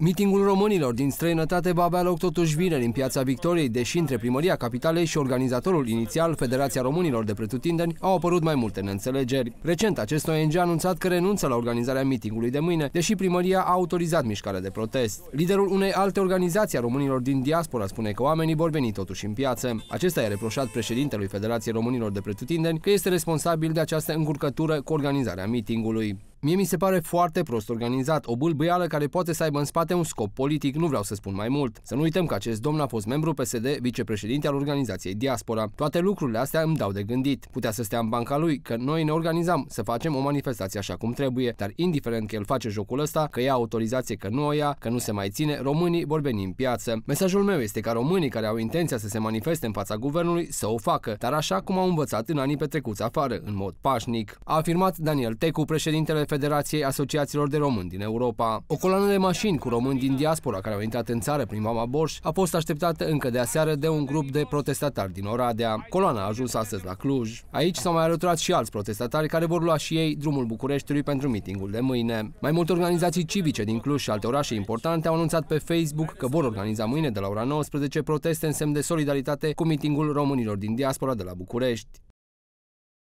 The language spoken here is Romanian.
Mitingul românilor din străinătate va avea loc totuși vineri în Piața Victoriei, deși între primăria capitalei și organizatorul inițial, Federația Românilor de Pretutindeni, au apărut mai multe neînțelegeri. Recent, acest ONG a anunțat că renunță la organizarea mitingului de mâine, deși primăria a autorizat mișcarea de protest. Liderul unei alte organizații a românilor din diaspora spune că oamenii vor veni totuși în piață. Acesta i-a reproșat președintelui Federației Românilor de Pretutindeni că este responsabil de această încurcătură cu organizarea mitingului. Mie mi se pare foarte prost organizat, o bâlbâială care poate să aibă în spate un scop politic, nu vreau să spun mai mult. Să nu uităm că acest domn a fost membru PSD, vicepreședinte al organizației Diaspora. Toate lucrurile astea îmi dau de gândit. Putea să stea în banca lui, că noi ne organizam să facem o manifestație așa cum trebuie, dar indiferent că el face jocul ăsta, că ia autorizație, că nu o ia, că nu se mai ține, românii vor veni în piață. Mesajul meu este ca românii care au intenția să se manifeste în fața guvernului să o facă, dar așa cum au învățat în anii petrecuți afară, în mod pașnic. A afirmat Daniel Tecu, președintele Federației Asociațiilor de Români din Europa. O coloană de mașini cu români din diaspora care au intrat în țară prin Mama Borș a fost așteptată încă de aseară de un grup de protestatari din Oradea. Coloana a ajuns astăzi la Cluj. Aici s-au mai alăturat și alți protestatari care vor lua și ei drumul Bucureștiului pentru mitingul de mâine. Mai multe organizații civice din Cluj și alte orașe importante au anunțat pe Facebook că vor organiza mâine de la ora 19 proteste în semn de solidaritate cu mitingul românilor din diaspora de la București.